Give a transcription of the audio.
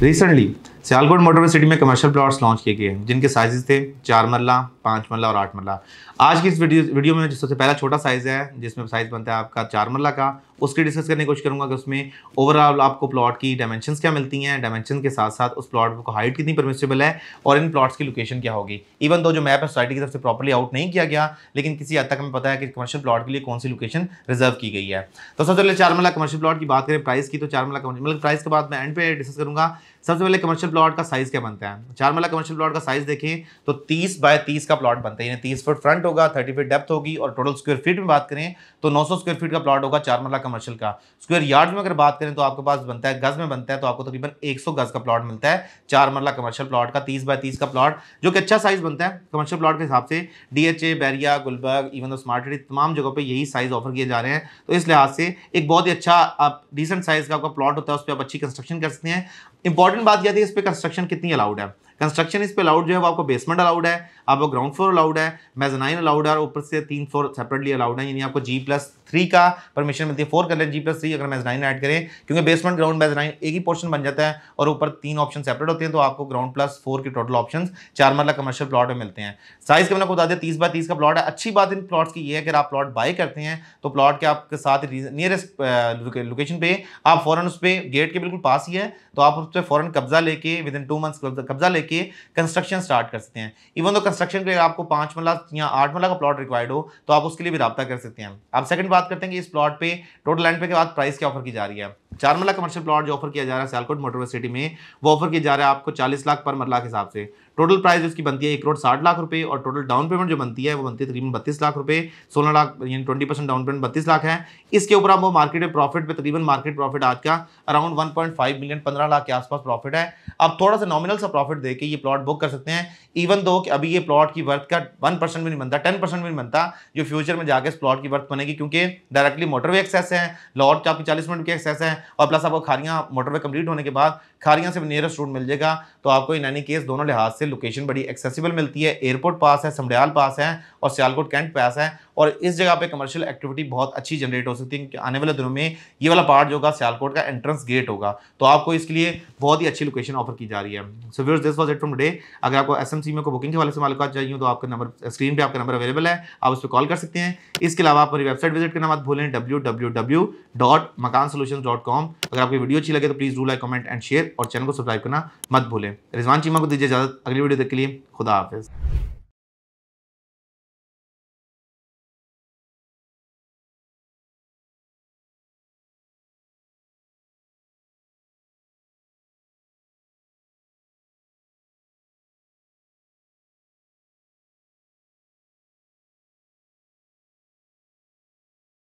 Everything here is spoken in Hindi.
recently सियालकोट मोटर सिटी में कमर्शियल प्लॉट्स लॉन्च किए गए हैं जिनके साइजेस थे चार मरला पाँच मरला और आठ मरला आज की इस वीडियो वीडियो में सबसे पहला छोटा साइज़ है जिसमें साइज़ बनता है आपका चार मरला का उसकी डिस्कस करने की कोशिश करूँगा कि उसमें ओवरऑल आपको प्लॉट की डायमेंशन क्या मिलती हैं डायमेंशन के साथ साथ उस प्लॉट को हाइट कितनी परमिसेबल है और इन प्लॉट्स की लोकेशन क्या होगी इवन तो जो मैप है सोसाइटी की तरफ से प्रॉपरली आउट नहीं किया गया लेकिन किसी हद तक हमें पता है कि कमर्शियल प्लॉट के लिए कौन सी लोकेशन रिजर्व की गई है तो सबसे पहले चार मरला कमर्शियल प्लॉट की बात करें प्राइस की तो चार मरला मतलब प्राइस के बाद मैं एंड पे डिस्कस करूँगा सबसे पहले कमर्शियल प्लॉट का साइज क्या बनता है चार मल्ला कमर्शियल प्लॉट का साइज देखें तो तीस बाय तीस का प्लॉट बनता है यानी तीस फुट फ्रंट होगा थर्टी फीट डेप्थ होगी और टोटल स्क्वायर फीट में बात करें तो नौ स्क्वायर फीट का प्लॉट होगा चार मल्ला कमर्शियल का स्क्वायर यार्ड में अगर बात करें तो आपके पास बनता है गज में बनता है तो आपको तकरीबन एक गज का प्लॉट मिलता है चार मल्ला कमर्शियल प्लॉट का तीस बाय तीस का प्लॉट जो कि अच्छा साइज बनता है कमर्शियल प्लॉट के हिसाब से DHA Bahria Gulberg even smart city तमाम जगह पर यही साइज ऑफर किए जा रहे हैं तो इस लिहाज से एक बहुत ही अच्छा आप डिसेंट साइज का आपका प्लॉट होता है उस पर आप अच्छी कंस्ट्रक्शन कर सकते हैं इंपॉर्टेंट बात यह थी इस पे कंस्ट्रक्शन कितनी अलाउड है कंस्ट्रक्शन इस पर अलाउड जो है वो आपको बेसमेंट अलाउड है आपको ग्राउंड फ्लोर अलाउड है मेजनाइन अलाउड है और ऊपर से तीन फ्लोर सेपरेटली अलाउड है यानी आपको जी प्लस थ्री का परमिशन मिलती है फोर कर लें जी प्लस थ्री अगर मेजनाइन ऐड करें क्योंकि बेसमेंट ग्राउंड मेजनाइन एक ही पोर्शन बन जाता है और ऊपर तीन ऑप्शन सेपरेट होते हैं तो आपको ग्राउंड प्लस फोर के टोटल ऑप्शन चार मरला कमर्शियल प्लॉट में मिलते हैं साइज़ के मैंने आपको बता दिया तीस बाय तीस का प्लॉट है अच्छी बात इन प्लॉट्स की ये है अगर आप प्लॉट बाय करते हैं तो प्लॉट के आपके साथ नियरेस्ट लोकेशन पे आप फॉरन उस पर गेट के बिल्कुल पास ही है तो आप उस पर फॉरन कब्जा लेके विद इन टू मंथ्स कब्जा लेके करके कंस्ट्रक्शन स्टार्ट कर सकते हैं इवन तो कंस्ट्रक्शन के लिए आपको पाँच मरला या आठ मरला का प्लॉट रिक्वायर्ड हो तो आप उसके लिए भी रबा कर सकते हैं आप सेकंड बात करते हैं कि इस प्लॉट पे टोटल लैंड पे के बाद प्राइस क्या ऑफर की जा रही है चारमला कमर्शियल प्लॉट जो ऑफर किया जा रहा है सियालकोट मोटर सिटी में वो ऑफर किया जा रहा है आपको 40 लाख पर मरला के हिसाब से टोटल प्राइस उसकी बनती है एक करोड़ साठ लाख रुपए और टोटल डाउन पेमेंट जो बनती है वो बनती है तकरीबन बत्तीस लाख रुपए सोलह लाख यानी ट्वेंटी परसेंट डाउन पेमेंट बत्तीस लाख है इसके ऊपर आप वो मार्केट में प्रॉफिट पे तकरीबन मार्केट प्रॉफिट आज का around one point five million पंद्रह लाख के आसपास प्रॉफिट है आप थोड़ा सा नॉमिनल सा प्रॉफिट देकर ये प्लॉट बुक कर सकते हैं इवन दो कि अभी ये प्लॉट की वर्थ का वन परसेंट भी नहीं बनता टेन परसेंट भी नहीं बनता जो फ्यूचर में जाकर इस प्लॉट की वर्थ बनेगी क्योंकि डायरेक्टली मोटरवे एक्सेस है लॉट आपकी चालीस मिनट की एक्सेस है और प्लस आपको खारियाँ मोटरवे कंप्लीट होने के बाद खारियाँ से नियरेस्ट रूट मिल जाएगा तो आपको इन एनी केस दोनों लिहाज से लोकेशन बड़ी एक्सेसिबल मिलती है एयरपोर्ट पास है समडयाल पास है और सियालकोट कैंट पास है और इस जगह पे कमर्शियल एक्टिविटी बहुत अच्छी जनरेट हो सकती है आने वाले दिनों में ये वाला पार्ट जो होगा सियालकोट का एंट्रेंस गेट होगा तो आपको इसके लिए बहुत ही अच्छी लोकेशन ऑफर की जा रही है so viewers this was it from day अगर आपको एस में को बुकिंग के वाले से मालूम चाहिए तो आपका नंबर स्क्रीन पर आपका नंबर अवेलेबल है आप उस पर कॉल कर सकते हैं इसके अलावा आप मेरी वेबसाइट विजिट करना मत भूलें W W W dot Makaan solution dot अगर आपकी वीडियो अच्छी लगे तो please do like comment and share और चैनल को सब्सक्राइब करना मत भूलें रिजवान चीमा को दीजिए इजाजत अगली वीडियो तक के लिए खुदा हाफिज़